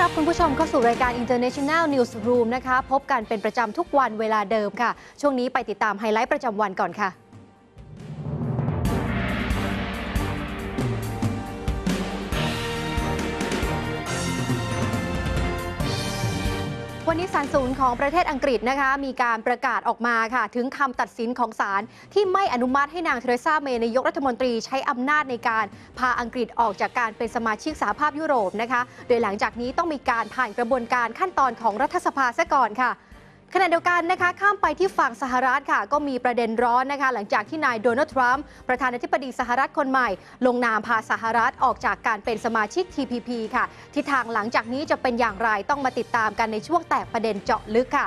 อนรับคุณผู้ชมเข้าสู่รายการ International Newsroom นะคะ พบกันเป็นประจำทุกวันเวลาเดิมค่ะ ช่วงนี้ไปติดตามไฮไลท์ประจำวันก่อนค่ะวันนี้ศาลสูงของประเทศอังกฤษนะคะ มีการประกาศออกมาค่ะ ถึงคำตัดสินของศาลที่ไม่อนุมัติให้นางเทเรซาเมย์นายกรัฐมนตรี ใช้อำนาจในการพาอังกฤษออกจากการเป็นสมาชิกสหภาพยุโรปนะคะ โดยหลังจากนี้ต้องมีการผ่านกระบวนการขั้นตอนของรัฐสภาซะก่อนค่ะขณะเดียวกันนะคะ ข้ามไปที่ฝั่งสหรัฐค่ะ ก็มีประเด็นร้อนนะคะ หลังจากที่นายโดนัลด์ทรัมป์ประธานาธิบดีสหรัฐคนใหม่ ลงนามพาสหรัฐออกจากการเป็นสมาชิก TPP ค่ะทิศทางหลังจากนี้จะเป็นอย่างไรต้องมาติดตามกันในช่วงแตกประเด็นเจาะลึกค่ะ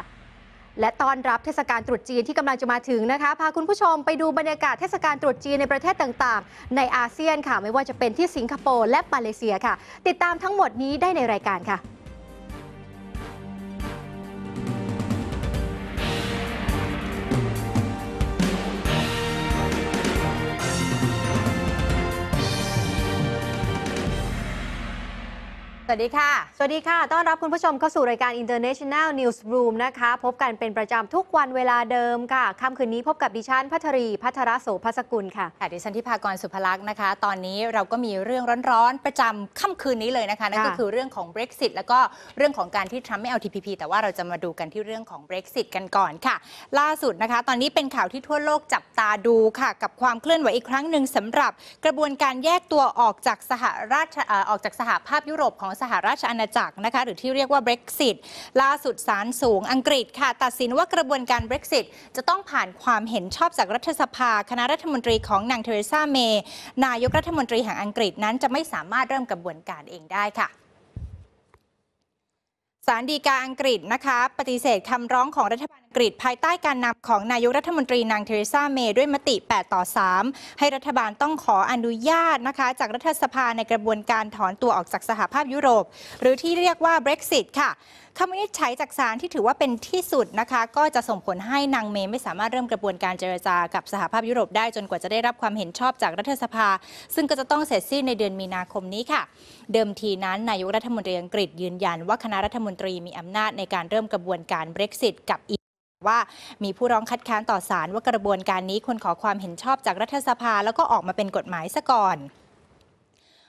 และตอนรับเทศกาลตรุษจีนที่กำลังจะมาถึงนะคะ พาคุณผู้ชมไปดูบรรยากาศเทศกาลตรุษจีน ในประเทศต่างๆ ในอาเซียนค่ะ ไม่ว่าจะเป็นที่สิงคโปร์และมาเลเซียค่ะ ติดตามทั้งหมดนี้ได้ในรายการค่ะวัสดีค่ะ สวัสดีค่ะ ต้อนรับคุณผู้ชมเข้าสู่รายการ International Newsroom นะคะ พบกันเป็นประจำทุกวันเวลาเดิมค่ะ ค่ำคืนนี้พบกับดิฉันพัทรี พัทรโสภสกุลค่ะค่ะ ดิฉันทิพากรสุภลักษณ์นะคะ ตอนนี้เราก็มีเรื่องร้อนๆ ประจำค่ำคืนนี้เลยนะคะ นั่นก็คือเรื่องของ Brexit แล้วก็เรื่องของการที่ทรัมป์ไม่เอา TPP แต่ว่าเราจะมาดูกันที่เรื่องของ Brexit กันก่อนค่ะ ล่าสุดนะคะ ตอนนี้เป็นข่าวที่ทั่วโลกจับตาดูค่ะ กับความเคลื่อนไหวอีกครั้งหนึ่งสำหรับกระบวนการแยกตัวออกจากสหราชออกจากสหภาพยุโรปของสหราชอาณาจักรนะคะหรือที่เรียกว่า Brexit ล่าสุดศาลสูงอังกฤษค่ะ ตัดสินว่ากระบวนการ Brexit จะต้องผ่านความเห็นชอบจากรัฐสภา คณะรัฐมนตรีของนางเทเรซาเมย์นายกรัฐมนตรีแห่งอังกฤษนั้นจะไม่สามารถเริ่มกระบวนการเองได้ค่ะศาลฎีกาอังกฤษนะคะปฏิเสธคำร้องของรัฐบาลกฤษภายใต้การนำของนายกรัฐมนตรีนางเทเรซาเมย์ด้วยมติ 8 ต่อ 3 ให้รัฐบาลต้องขออนุญาตนะคะจากรัฐสภาในกระบวนการถอนตัวออกจากสหภาพยุโรป หรือที่เรียกว่า Brexit ค่ะ คำวินิจฉัยจากศาลที่ถือว่าเป็นที่สุดนะคะก็จะส่งผลให้นางเมย์ไม่สามารถเริ่มกระบวนการเจรจา กับสหภาพยุโรปได้จนกว่าจะได้รับความเห็นชอบจากรัฐสภาซึ่งก็จะต้องเสร็จสิ้นในเดือนมีนาคมนี้ค่ะ เดิมทีนั้น นายกรัฐมนตรีอังกฤษยืนยันว่าคณะรัฐมนตรีมีอำนาจในการเริ่มกระบวนการ Brexit กับว่ามีผู้ร้องคัดค้านต่อศาลว่ากระบวนการนี้ควรขอความเห็นชอบจากรัฐสภาแล้วก็ออกมาเป็นกฎหมายซะก่อน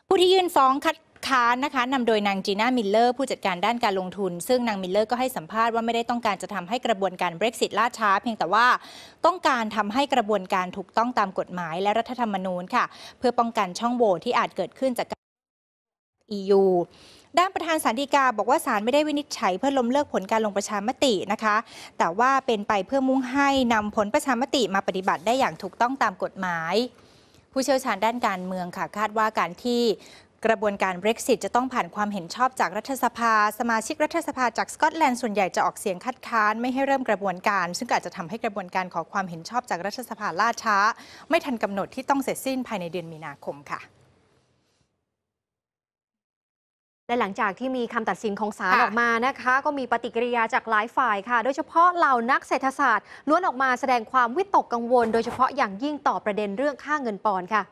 ผู้ที่ยื่นฟ้องคัดค้านนะคะนำโดยนางจีน่ามิลเลอร์ผู้จัดการด้านการลงทุน ซึ่งนางมิลเลอร์ก็ให้สัมภาษณ์ว่าไม่ได้ต้องการจะทำให้กระบวนการเบรกซิตล่าช้า เพียงแต่ว่าต้องการทำให้กระบวนการถูกต้องตามกฎหมาย และรัฐธรรมนูญค่ะเพื่อป้องกันช่องโหว่ที่อาจเกิดขึ้นจากการ EU ด้านประธานสารดีกาบอกว่าศาลไม่ได้วินิจฉัยเพื่อล้มเลิกผลการลงประชามตินะคะ แต่ว่าเป็นไปเพื่อมุ่งให้นำผลประชามติมาปฏิบัติได้อย่างถูกต้องตามกฎหมาย ผู้เชี่ยวชาญด้านการเมืองค่ะ คาดว่าการที่กระบวนการ Brexit จะต้องผ่านความเห็นชอบจากรัฐสภา สมาชิกรัฐสภาจากสกอตแลนด์ส่วนใหญ่จะออกเสียงคัดค้านไม่ให้เริ่มกระบวนการซึ่งอาจจะทำให้กระบวนการขอความเห็นชอบจากรัฐสภาล่าช้า ไม่ทันกำหนดที่ต้องเสร็จสิ้นภายในเดือนมีนาคมค่ะและหลังจากที่มีคำตัดสินของศาลออกมานะคะ ก็มีปฏิกิริยาจากหลายฝ่ายค่ะ โดยเฉพาะเหล่านักเศรษฐศาสตร์ ล้วนออกมาแสดงความวิตกกังวล โดยเฉพาะอย่างยิ่งต่อประเด็นเรื่องค่าเงินปอนด์ค่ะ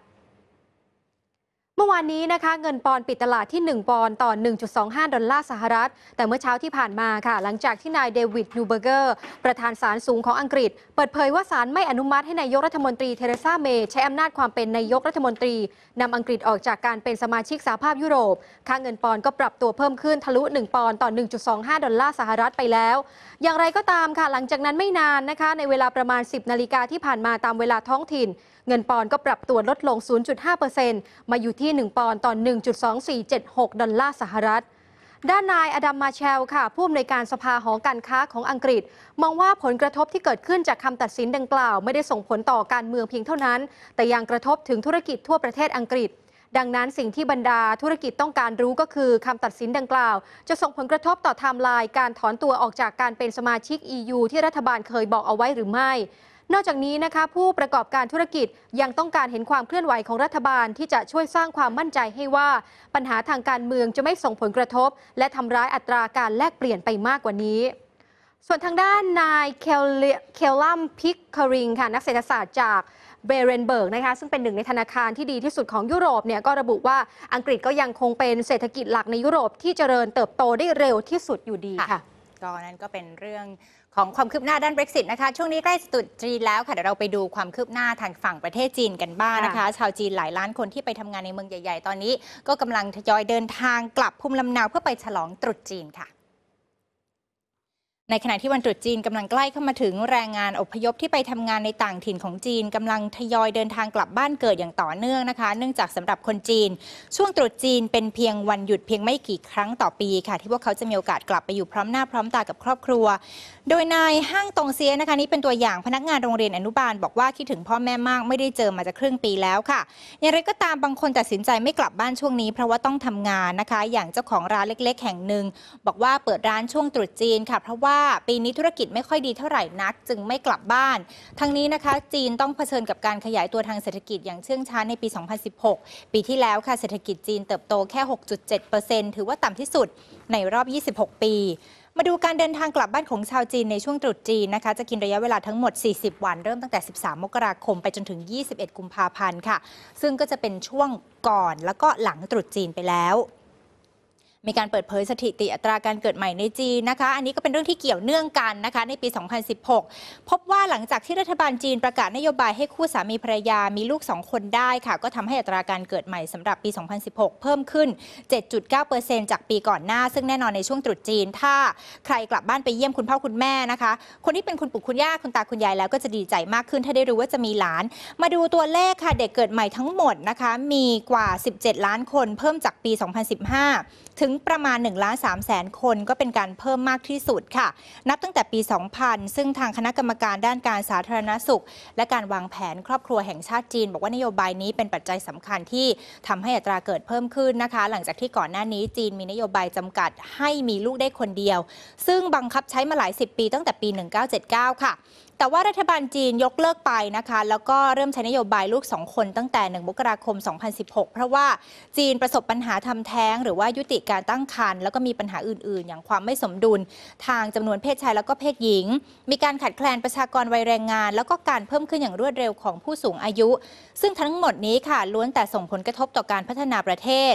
เมื่อวานนี้นะคะเงินปอนปิดตลาดที่ 1 ปอนต่อ 1.25 ดอลลาร์สหรัฐ แต่เมื่อเช้าที่ผ่านมาค่ะ หลังจากที่นายเดวิดนูเบอร์เกอร์ ประธานศาลสูงของอังกฤษ เปิดเผยว่าศาลไม่อนุมัติให้นายกรัฐมนตรีเทเรซาเมย์ใช้อำนาจความเป็นนายกรัฐมนตรี นำอังกฤษออกจากการเป็นสมาชิกสหภาพยุโรปค่าเงินปอนก็ปรับตัวเพิ่มขึ้นทะลุ1ปอนต่อ 1.25 ดอลลาร์สหรัฐไปแล้ว อย่างไรก็ตามค่ะหลังจากนั้นไม่นานนะคะในเวลาประมาณ 10นาฬิกาที่ผ่านมาตามเวลาท้องถิ่นเงินปอนก็ปรับตัวลดลง 0.5%มาอยู่ที่ 1 ปอนต่อ 1.2476 ดอลลาร์สหรัฐ ด้านนายอดัมมาเชล ค่ะ ผู้อำนวยการสภาหอการค้าของอังกฤษ มองว่าผลกระทบที่เกิดขึ้นจากคำตัดสินดังกล่าว ไม่ได้ส่งผลต่อการเมืองเพียงเท่านั้น แต่ยังกระทบถึงธุรกิจทั่วประเทศอังกฤษ ดังนั้นสิ่งที่บรรดาธุรกิจต้องการรู้ก็คือคำตัดสินดังกล่าว จะส่งผลกระทบต่อไทม์ไลน์ การถอนตัวออกจากการเป็นสมาชิก EU ที่รัฐบาลเคยบอกเอาไว้หรือไม่นอกจากนี้นะคะ ผู้ประกอบการธุรกิจยังต้องการเห็นความเคลื่อนไหวของรัฐบาลที่จะช่วยสร้างความมั่นใจให้ว่าปัญหาทางการเมืองจะไม่ส่งผลกระทบ และทำร้ายอัตราการแลกเปลี่ยนไปมากกว่านี้ ส่วนทางด้านนายเคลลัมพิกคาริงค่ะ นักเศรษฐศาสตร์จากเบรนเบิร์กนะคะ ซึ่งเป็นหนึ่งในธนาคารที่ดีที่สุดของยุโรปเนี่ยก็ระบุว่าอังกฤษก็ยังคงเป็นเศรษฐกิจหลักในยุโรปที่เจริญเติบโตได้เร็วที่สุดอยู่ดีค่ะก็นั้นก็เป็นเรื่องของความคืบหน้าด้าน Brexit นะคะ ช่วงนี้ใกล้สุดจีนแล้วค่ะ เดี๋ยวเราไปดูความคืบหน้าทางฝั่งประเทศจีนกันบ้างนะคะ ชาวจีนหลายล้านคนที่ไปทำงานในเมืองใหญ่ๆตอนนี้ก็กำลังทยอยเดินทางกลับภูมิลำเนาเพื่อไปฉลองตรุษจีนค่ะในขณะที่วันตรุษจีนกำลังใกล้เข้ามาถึงแรงงานอพยพที่ไปทำงานในต่างถิ่นของจีนกำลังทยอยเดินทางกลับบ้านเกิดอย่างต่อเนื่องนะคะ เนื่องจากสำหรับคนจีน ช่วงตรุษจีนเป็นเพียงวันหยุดเพียงไม่กี่ครั้งต่อปีค่ะ ที่พวกเขาจะมีโอกาสกลับไปอยู่พร้อมหน้าพร้อมตากับครอบครัวโดยนายห้างตงเซียนะคะนี่เป็นตัวอย่างพนักงานโรงเรียนอนุบาล บอกว่าคิดถึงพ่อแม่มากไม่ได้เจอมาจะครึ่งปีแล้วค่ะอย่างไรก็ตามบางคนตัดสินใจไม่กลับบ้านช่วงนี้ เพราะว่าต้องทำงานนะคะ อย่างเจ้าของร้านเล็กๆ แห่งหนึ่งบอกว่าเปิดร้านช่วงตรุษจีนค่ะเพราะว่าปีนี้ธุรกิจไม่ค่อยดีเท่าไหร่นัก จึงไม่กลับบ้าน ทั้งนี้นะคะ จีนต้องเผชิญกับการขยายตัวทางเศรษฐกิจอย่างเชื่องช้าในปี 2016 ปีที่แล้วค่ะเศรษฐกิจจีนเติบโตแค่ 6.7%ถือว่าต่ำที่สุดในรอบ 26 ปี มาดูการเดินทางกลับบ้านของชาวจีนในช่วงตรุษจีนนะคะจะกินระยะเวลาทั้งหมด 40 วัน เริ่มตั้งแต่ 13 มกราคมไปจนถึง 21 กุมภาพันธ์ค่ะ ซึ่งก็จะเป็นช่วงก่อนแล้วก็หลังตรุษจีนไปแล้วมีการเปิดเผยสถิติอัตราการเกิดใหม่ในจีนนะคะ อันนี้ก็เป็นเรื่องที่เกี่ยวเนื่องกันนะคะ ในปี 2016 พบว่าหลังจากที่รัฐบาลจีนประกาศนโยบายให้คู่สามีภรรยามีลูก 2 คนได้ค่ะ ก็ทำให้อัตราการเกิดใหม่สำหรับปี 2016 เพิ่มขึ้น 7.9%จากปีก่อนหน้า ซึ่งแน่นอนในช่วงตรุษจีน ถ้าใครกลับบ้านไปเยี่ยมคุณพ่อคุณแม่นะคะ คนที่เป็นคุณปู่คุณย่าคุณตาคุณยาย แล้วก็จะดีใจมากขึ้นถ้าได้รู้ว่าจะมีหลาน มาดูตัวเลขค่ะ เด็กเกิดใหม่ทั้งหมดนะคะมีกว่า 17 ล้านคนเพิ่มจากปี 2015 ถึงงประมาณ1ล้าน3แสนคนก็เป็นการเพิ่มมากที่สุดค่ะ นับตั้งแต่ปี 2000 ซึ่งทางคณะกรรมการด้านการสาธารณสุข และการวางแผนครอบครัวแห่งชาติจีน บอกว่านโยบายนี้เป็นปัจจัยสำคัญที่ทำให้อัตราเกิดเพิ่มขึ้นนะคะ หลังจากที่ก่อนหน้านี้จีนมีนโยบายจำกัดให้มีลูกได้คนเดียว ซึ่งบังคับใช้มาหลาย10ปี ตั้งแต่ปี 1979 ค่ะแต่ว่ารัฐบาลจีนยกเลิกไปนะคะ แล้วก็เริ่มใช้นโยบายลูกสองคนตั้งแต่ 1 มกราคม 2016 เพราะว่าจีนประสบปัญหาทำแท้ง หรือว่ายุติการตั้งครรภ์แล้วก็มีปัญหาอื่นๆ อย่างความไม่สมดุล ทางจำนวนเพศชายแล้วก็เพศหญิง มีการขัดแคลนประชากรวัยแรงงาน แล้วก็การเพิ่มขึ้นอย่างรวดเร็วของผู้สูงอายุ ซึ่งทั้งหมดนี้ค่ะ ล้วนแต่ส่งผลกระทบต่อการพัฒนาประเทศ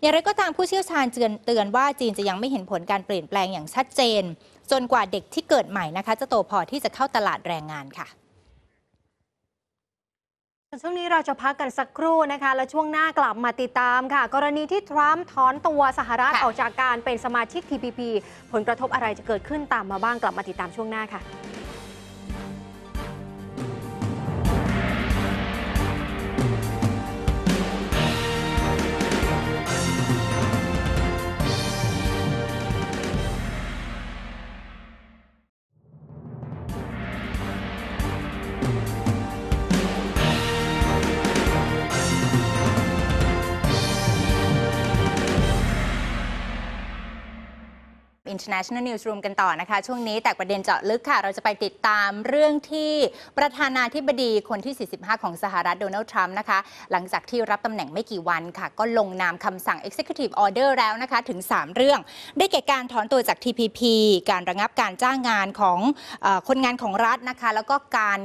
อย่างไรก็ตามผู้เชี่ยวชาญเตือนว่าจีนจะยังไม่เห็นผลการเปลี่ยนแปลงอย่างชัดเจนจนกว่าเด็กที่เกิดใหม่นะคะ จะโตพอที่จะเข้าตลาดแรงงานค่ะ ช่วงนี้เราจะพักกันสักครู่นะคะ แล้วช่วงหน้ากลับมาติดตามค่ะ กรณีที่ทรัมป์ถอนตัวสหรัฐออกจากการเป็นสมาชิก TPP ผลกระทบอะไรจะเกิดขึ้นตามมาบ้างกลับมาติดตามช่วงหน้าค่ะ International Newsroom กันต่อนะคะ ช่วงนี้แต่ประเด็นเจาะลึกค่ะ เราจะไปติดตามเรื่องที่ประธานาธิบดีคนที่ 45 ของสหรัฐโดนัลด์ทรัมป์นะคะ หลังจากที่รับตำแหน่งไม่กี่วันค่ะ ก็ลงนามคำสั่ง Executive Order แล้วนะคะ ถึง 3 เรื่อง ได้แก่การถอนตัวจาก TPP การระงับการจ้างงานของอคนงานของรัฐนะคะ แล้วก็การ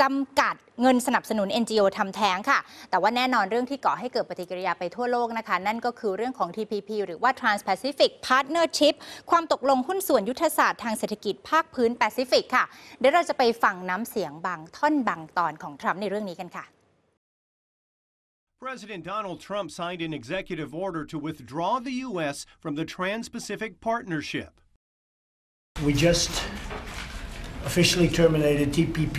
จำกัดเงินสนับสนุน NGO ทำแท้งค่ะแต่ว่าแน่นอนเรื่องที่ก่อให้เกิดปฏิกิริยาไปทั่วโลกนะคะนั่นก็คือเรื่องของ TPP หรือว่า Trans-Pacific Partnership ความตกลงหุ้นส่วนยุทธศาสตร์ทางเศรษฐกิจภาคพื้นแปซิฟิกค่ะเดี๋ยวเราจะไปฟังน้ำเสียงบางท่อนบางตอนของทรัมป์ในเรื่องนี้กันค่ะ President Donald Trump signed an executive order to withdraw the U.S. from the Trans Pacific Partnership. We just officially terminated TPP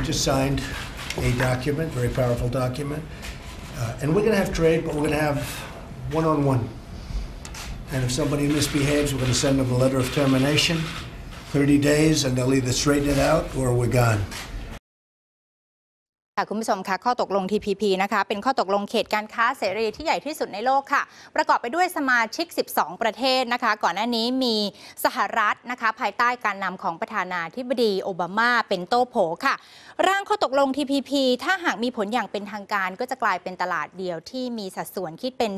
I just signed a document, very powerful document. Uh, and we're going to have trade, but we're going to have one on one. And if somebody misbehaves, we're going to send them a letter of termination, 30 days, and they'll either straighten it out or we're gone. ค่ะคุณผู้ชมคะข้อตกลง TPP นะคะ เป็นข้อตกลงเขตการค้าเสรีที่ใหญ่ที่สุดในโลกค่ะ ประกอบไปด้วยสมาชิก 12 ประเทศนะคะ ก่อนหน้านี้มีสหรัฐนะคะ ภายใต้การนำของประธานาธิบดีโอบามา เป็นโต้โผค่ะ ร่างข้อตกลง TPP ถ้าหากมีผลอย่างเป็นทางการ ก็จะกลายเป็นตลาดเดียวที่มีสัดส่วนคิดเป็น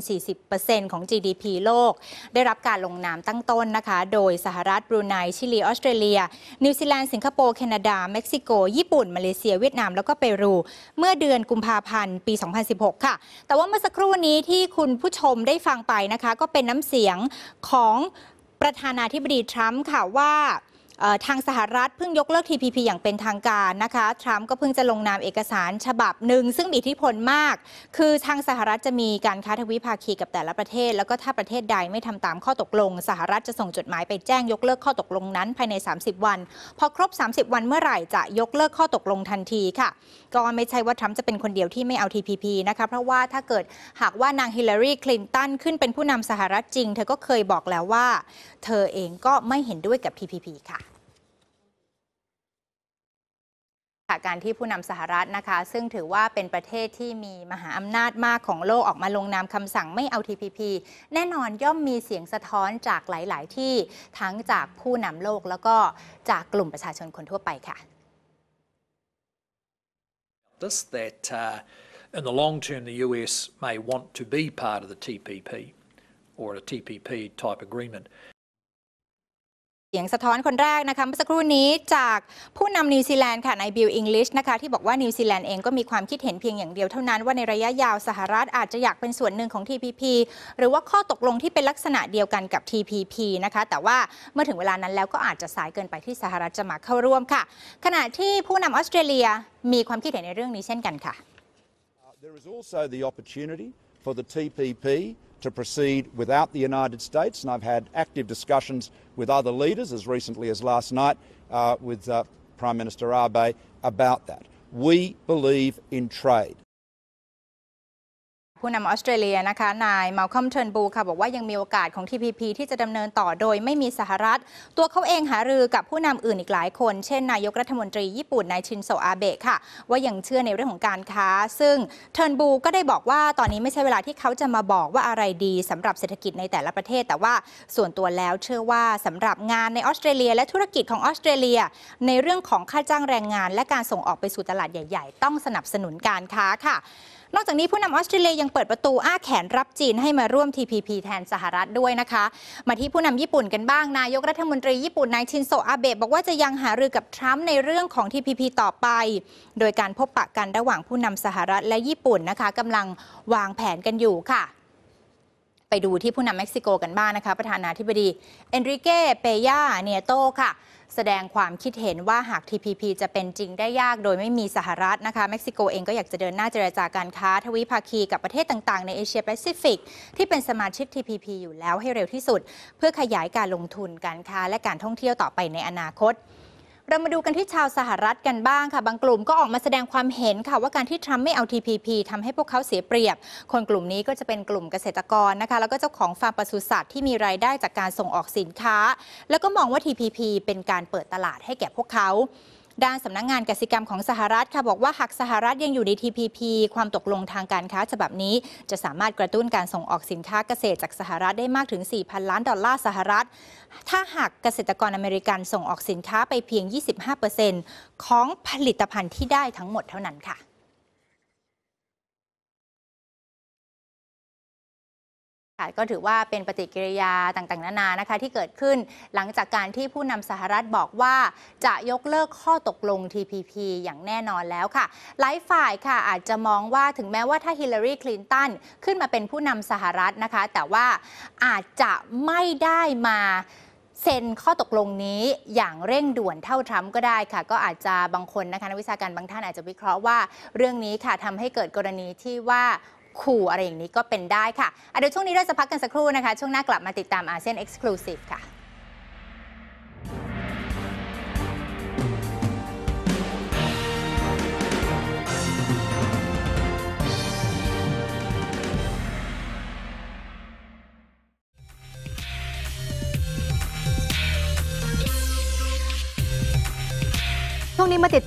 40%ของ GDP โลก ได้รับการลงนามตั้งต้นนะคะโดยสหรัฐบรูไนชิลีออสเตรเลียนิวซีแลนด์สิงคโปร์แคนาดาเม็กซิโกญี่ปุ่นมาเลเซียเวียดนามแล้วก็เปรูเมื่อเดือนกุมภาพันธ์ ปี 2016 ค่ะ แต่ว่าเมื่อสักครู่นี้ที่คุณผู้ชมได้ฟังไปนะคะ ก็เป็นน้ำเสียงของประธานาธิบดีทรัมป์ค่ะว่าทางสหรัฐเพิ่งยกเลิก TPP อย่างเป็นทางการนะคะ ทรัมป์ก็เพิ่งจะลงนามเอกสารฉบับหนึ่งซึ่งมีอิทธิพลมาก คือทางสหรัฐจะมีการค้าทวิภาคีกับแต่ละประเทศ แล้วก็ถ้าประเทศใดไม่ทำตามข้อตกลง สหรัฐจะส่งจดหมายไปแจ้งยกเลิกข้อตกลงนั้นภายใน 30 วัน พอครบ 30 วันเมื่อไหร่จะยกเลิกข้อตกลงทันทีค่ะ ก็ไม่ใช่ว่าทรัมป์จะเป็นคนเดียวที่ไม่เอา TPP นะคะ เพราะว่าถ้าเกิดหากว่านางฮิลลารีคลินตันขึ้นเป็นผู้นำสหรัฐจริง เธอก็เคยบอกแล้วว่า เธอเองก็ไม่เห็นด้วยกับ TPP ค่ะค่ะการที่ผู้นำสหรัฐนะคะซึ่งถือว่าเป็นประเทศที่มีมหาอำนาจมากของโลกออกมาลงนามคำสั่งไม่เอา TPP แน่นอนย่อมมีเสียงสะท้อนจากหลาย ๆ ที่ทั้งจากผู้นำโลกแล้วก็จากกลุ่มประชาชนคนทั่วไปค่ะ This that uh, in the long term the US may want to be part of the TPP or a TPP type agreement เสียงสะท้อนคนแรกนะคะเมื่อสักครู่นี้จากผู้นำนิวซีแลนด์ค่ะนายบิลอิงลิชนะคะ ที่บอกว่านิวซีแลนด์เองก็มีความคิดเห็นเพียงอย่างเดียวเท่านั้นว่าในระยะยาวสหรัฐอาจจะอยากเป็นส่วนหนึ่งของ TPP หรือว่าข้อตกลงที่เป็นลักษณะเดียวกันกับ TPP นะคะ แต่ว่าเมื่อถึงเวลานั้นแล้วก็อาจจะสายเกินไปที่สหรัฐจะมาเข้าร่วมค่ะขณะที่ผู้นำออสเตรเลียมีความคิดเห็นในเรื่องนี้เช่นกันค่ะ There is also the opportunity for the TPP to proceed without the United States, and I've had active discussions with other leaders as recently as last night uh, with uh, Prime Minister Abe about that. We believe in trade. ผู้นำออสเตรเลียนะคะ นายมาลคอมเทิร์นบูค่ะ บอกว่ายังมีโอกาสของ TPP ที่จะดำเนินต่อโดยไม่มีสหรัฐ ตัวเขาเองหารือกับผู้นำอื่นอีกหลายคน เช่น นายกรัฐมนตรีญี่ปุ่นนายชินโซอาเบะค่ะ ว่ายังเชื่อในเรื่องของการค้า ซึ่งเทิร์นบูก็ได้บอกว่าตอนนี้ไม่ใช่เวลาที่เขาจะมาบอกว่าอะไรดีสำหรับเศรษฐกิจในแต่ละประเทศ แต่ว่าส่วนตัวแล้วเชื่อว่าสำหรับงานในออสเตรเลียและธุรกิจของออสเตรเลีย ในเรื่องของค่าจ้างแรงงาน และการส่งออกไปสู่ตลาดใหญ่ ๆ ต้องสนับสนุนการค้าค่ะนอกจากนี้ผู้นำออสเตรเลียยังเปิดประตูอ้าแขนรับจีน ให้มาร่วม TPP แทนสหรัฐด้วยนะคะ มาที่ผู้นำญี่ปุ่นกันบ้างนายกรัฐมนตรีญี่ปุ่นนายชินโซอาเบะบอกว่าจะยังหารือกับทรัมป์ในเรื่องของ TPP ต่อไป โดยการพบปะกันระหว่างผู้นำสหรัฐและญี่ปุ่นนะคะกำลังวางแผนกันอยู่ค่ะ ไปดูที่ผู้นำเม็กซิโกกันบ้างนะคะประธานาธิบดี เอนริเกเปยาเนโตค่ะแสดงความคิดเห็นว่าหาก TPP จะเป็นจริงได้ยากโดยไม่มีสหรัฐนะคะ เม็กซิโกเองก็อยากจะเดินหน้าเจรจาการค้า ทวิภาคีกับประเทศต่าง ๆ ในเอเชียแปซิฟิกที่เป็นสมาชิก TPP อยู่แล้วให้เร็วที่สุด เพื่อขยายการลงทุนการค้า และการท่องเที่ยวต่อไปในอนาคตเรามาดูกันที่ชาวสหรัฐกันบ้างค่ะ บางกลุ่มก็ออกมาแสดงความเห็นค่ะ ว่าการที่ทรัมป์ไม่เอา TPP ทำให้พวกเขาเสียเปรียบ คนกลุ่มนี้ก็จะเป็นกลุ่มเกษตรกรนะคะ แล้วก็เจ้าของฟาร์มปศุสัตว์ที่มีรายได้จากการส่งออกสินค้า แล้วก็มองว่า TPP เป็นการเปิดตลาดให้แก่พวกเขาด้านสำนักงงานกสิกรรมของสหรัฐค่ะ บอกว่าหากสหรัฐยังอยู่ใน TPP ความตกลงทางการค้าฉบับนี้ จะสามารถกระตุ้นการส่งออกสินค้าเกษตรจากสหรัฐได้มากถึง 4,000 ล้านดอลลาร์สหรัฐ ถ้าหากเกษตรกรอเมริกันส่งออกสินค้าไปเพียง 25%ของผลิตภัณฑ์ที่ได้ทั้งหมดเท่านั้นค่ะ่ะก็ถือว่าเป็นปฏิกิริยาต่างๆ นานานะคะ ที่เกิดขึ้น หลังจากการที่ผู้นำสหรัฐบอกว่าจะยกเลิกข้อตกลง TPP อย่างแน่นอนแล้วค่ะหลายฝ่ายค่ะ อาจจะมองว่าถึงแม้ว่าถ้าฮิลลารีคลินตันขึ้นมาเป็นผู้นำสหรัฐนะคะ แต่ว่าอาจจะไม่ได้มาเซ็นข้อตกลงนี้อย่างเร่งด่วนเท่าทรัมป์ก็ได้ค่ะ ก็อาจจะบางคนนะคะนักวิชาการบางท่านอาจจะวิเคราะห์ว่า เรื่องนี้ค่ะทำให้เกิดกรณีที่ว่าขู่อะไรอย่างนี้ก็เป็นได้ค่ะ เดี๋ยวช่วงนี้เราจะพักกันสักครู่นะคะ ช่วงหน้ากลับมาติดตามอาเซียนเอ็กซ์คลูซีฟค่ะ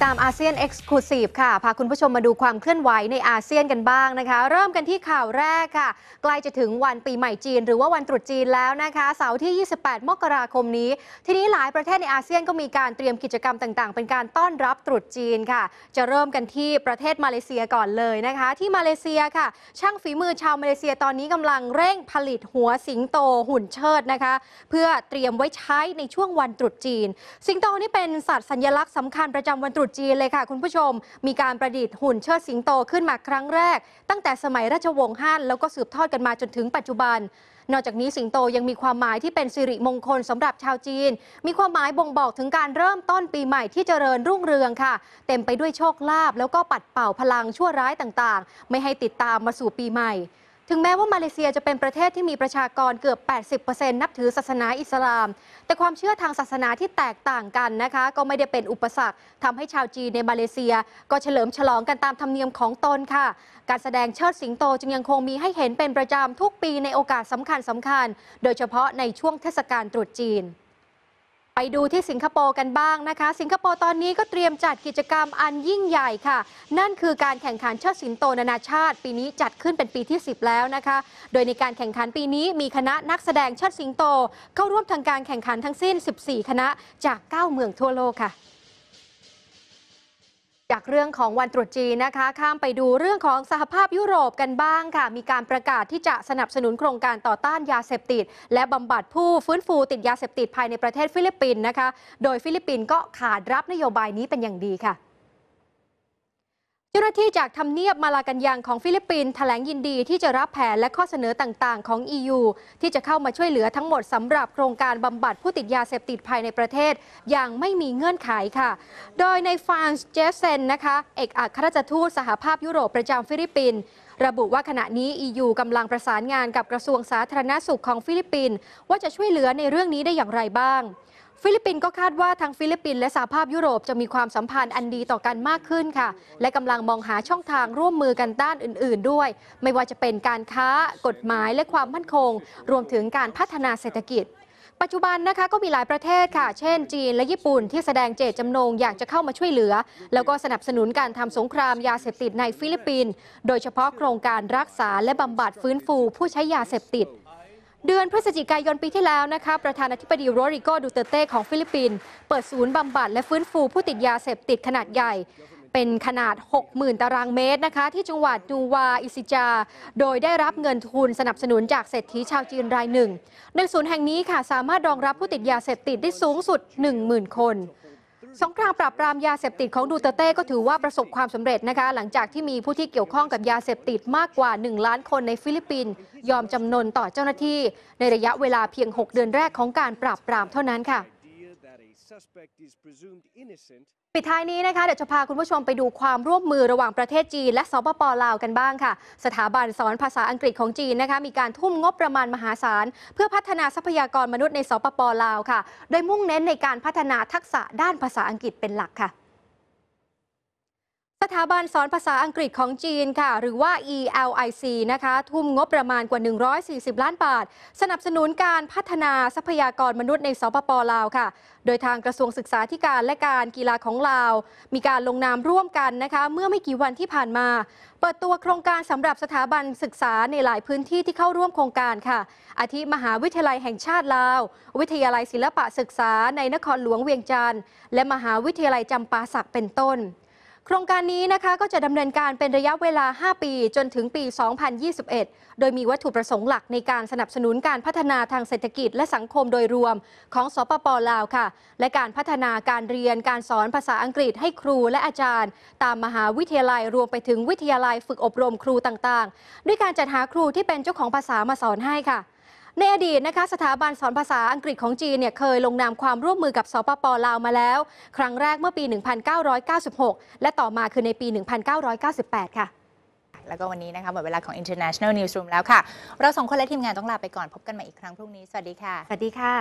ตามอาเซียนเอ็กซ์คลูซีฟค่ะ พาคุณผู้ชมมาดูความเคลื่อนไหวในอาเซียนกันบ้างนะคะ เริ่มกันที่ข่าวแรกค่ะ ใกล้จะถึงวันปีใหม่จีน หรือว่าวันตรุษจีนแล้วนะคะ เสาร์ที่ 28 มกราคมนี้ ทีนี้หลายประเทศในอาเซียนก็มีการเตรียมกิจกรรมต่างๆ เป็นการต้อนรับตรุษจีนค่ะ จะเริ่มกันที่ประเทศมาเลเซียก่อนเลยนะคะที่มาเลเซียค่ะ ช่างฝีมือชาวมาเลเซียตอนนี้กำลังเร่งผลิตหัวสิงโตหุ่นเชิดนะคะ เพื่อเตรียมไว้ใช้ในช่วงวันตรุษจีน สิงโตนี่เป็นสัตว์สัญลักษณ์สำคัญประจำวันตรุษจีนเลยค่ะคุณผู้ชมมีการประดิษฐ์หุ่นเชิดสิงโตขึ้นมาครั้งแรก ตั้งแต่สมัยราชวงศ์ฮั่นแล้วก็สืบทอดกันมาจนถึงปัจจุบัน นอกจากนี้สิงโตยังมีความหมายที่เป็นสิริมงคลสำหรับชาวจีน มีความหมายบ่งบอกถึงการเริ่มต้นปีใหม่ที่เจริญรุ่งเรืองค่ะ เต็มไปด้วยโชคลาภแล้วก็ปัดเป่าพลังชั่วร้ายต่างๆ ไม่ให้ติดตามมาสู่ปีใหม่ถึงแม้ว่ามาเลเซียจะเป็นประเทศที่มีประชากรเกือบ 80%นับถือศาสนาอิสลาม แต่ความเชื่อทางศาสนาที่แตกต่างกันนะคะ ก็ไม่ได้เป็นอุปสรรค ทำให้ชาวจีนในมาเลเซีย ก็เฉลิมฉลองกันตามธรรมเนียมของตนค่ะ การแสดงเชิดสิงโต จึงยังคงมีให้เห็นเป็นประจำทุกปีในโอกาสสำคัญสำคัญ โดยเฉพาะในช่วงเทศกาลตรุษจีนไปดูที่สิงคโปร์กันบ้างนะคะ สิงคโปร์ตอนนี้ก็เตรียมจัดกิจกรรมอันยิ่งใหญ่ค่ะ นั่นคือการแข่งขันเชิดสิงโตนานาชาติ ปีนี้จัดขึ้นเป็นปีที่ 10 แล้วนะคะ โดยในการแข่งขันปีนี้มีคณะนักแสดงเชิดสิงโต เข้าร่วมทางการแข่งขันทั้งสิ้น 14 คณะจาก 9 เมืองทั่วโลกค่ะจากเรื่องของวันตรุษจีนนะคะ ข้ามไปดูเรื่องของสหภาพยุโรปกันบ้างค่ะ มีการประกาศที่จะสนับสนุนโครงการต่อต้านยาเสพติด และบำบัดผู้ฟื้นฟูติดยาเสพติดภายในประเทศฟิลิปปินส์นะคะ โดยฟิลิปปินส์ก็ขาดรับนโยบายนี้เป็นอย่างดีค่ะจ้าหน้าที่จากทำเนียบมาลากันยังของฟิลิปปินส์แถลงยินดีที่จะรับแผนและข้อเสนอต่างๆ ของ EU ที่จะเข้ามาช่วยเหลือทั้งหมดสำหรับโครงการบำบัดผู้ติดยาเสพติดภายในประเทศอย่างไม่มีเงื่อนไขค่ะ โดยในฟานเจสเซนนะคะเอกอัครราชทูตสหภาพยุโรปประจำฟิลิปปินส์ระบุว่าขณะนี้ EU กำลังประสานงานกับกระทรวงสาธารณสุขของฟิลิปปินส์ว่าจะช่วยเหลือในเรื่องนี้ได้อย่างไรบ้างฟิลิปปินส์ก็คาดว่าทางฟิลิปปินส์และสหภาพยุโรปจะมีความสัมพันธ์อันดีต่อกันมากขึ้นค่ะ และกำลังมองหาช่องทางร่วมมือกันด้านอื่นๆด้วย ไม่ว่าจะเป็นการค้า กฎหมายและความมั่นคง รวมถึงการพัฒนาเศรษฐกิจ ปัจจุบันนะคะก็มีหลายประเทศค่ะ เช่น จีนและญี่ปุ่นที่แสดงเจตจำนงอยากจะเข้ามาช่วยเหลือ แล้วก็สนับสนุนการทำสงครามยาเสพติดในฟิลิปปินส์โดยเฉพาะโครงการรักษาและบำบัดฟื้นฟูผู้ใช้ยาเสพติดเดือนพฤศจิกายนปีที่แล้วนะคะประธานาธิบดีโรดริโกดูเตเต้ของฟิลิปปินส์เปิดศูนย์บำบัดและฟื้นฟูผู้ติดยาเสพติดขนาดใหญ่ เป็นขนาด 60,000 ตารางเมตรนะคะที่จังหวัดดูวาอิซิจา โดยได้รับเงินทุนสนับสนุนจากเศรษฐีชาวจีนรายหนึ่งในศูนย์แห่งนี้ค่ะสามารถรองรับผู้ติดยาเสพติดได้สูงสุด10,000 คนสงครามปราบปรามยาเสพติดของดูเตเต้ก็ถือว่าประสบความสำเร็จนะคะ หลังจากที่มีผู้ที่เกี่ยวข้องกับยาเสพติดมากกว่า 1 ล้านคนในฟิลิปปินส์ยอมจำนนต่อเจ้าหน้าที่ ในระยะเวลาเพียง 6 เดือนแรกของการปราบปรามเท่านั้นค่ะปิดท้ายนี้นะคะ เดี๋ยวจะพาคุณผู้ชมไปดูความร่วมมือระหว่างประเทศจีนและสปปลาวกันบ้างค่ะ สถาบันสอนภาษาอังกฤษของจีนนะคะ มีการทุ่มงบประมาณมหาศาล เพื่อพัฒนาทรัพยากรมนุษย์ในสปปลาวค่ะ โดยมุ่งเน้นในการพัฒนาทักษะด้านภาษาอังกฤษเป็นหลักค่ะสถาบันสอนภาษาอังกฤษของจีนค่ะ หรือว่า ELIC นะคะ ทุ่มงบประมาณกว่า 140 ล้านบาท สนับสนุนการพัฒนาทรัพยากรมนุษย์ ในสปปลาวค่ะ โดยทางกระทรวงศึกษาธิการและการกีฬาของลาว มีการลงนามร่วมกันนะคะ เมื่อไม่กี่วันที่ผ่านมา เปิดตัวโครงการสำหรับสถาบันศึกษาในหลายพื้นที่ที่เข้าร่วมโครงการค่ะอาทิมหาวิทยาลัยแห่งชาติลาววิทยาลัยศิลปะศึกษา ในนครหลวงเวียงจันทร์และมหาวิทยาลัยจำปาสักเป็นต้นโครงการนี้นะคะก็จะดำเนินการเป็นระยะเวลา 5 ปีจนถึงปี 2021 โดยมีวัตถุประสงค์หลักในการสนับสนุนการพัฒนาทางเศรษฐกิจและสังคมโดยรวมของสปปลาวค่ะ และการพัฒนาการเรียนการสอนภาษาอังกฤษให้ครูและอาจารย์ตามมหาวิทยาลัยรวมไปถึงวิทยาลัยฝึกอบรมครูต่างๆ ด้วยการจัดหาครูที่เป็นเจ้าของภาษามาสอนให้ค่ะในอดีตนะคะสถาบันสอนภาษาอังกฤษของจีนเนี่ยเคยลงนามความร่วมมือกับสปปลาวมาแล้ว ครั้งแรกเมื่อปี 1996 และต่อมาคือในปี 1998 ค่ะ แล้วก็วันนี้นะคะหมดเวลาของ International Newsroom แล้วค่ะ เราสองคนและทีมงานต้องลาไปก่อนพบกันใหม่อีกครั้งพรุ่งนี้สวัสดีค่ะ สวัสดีค่ะ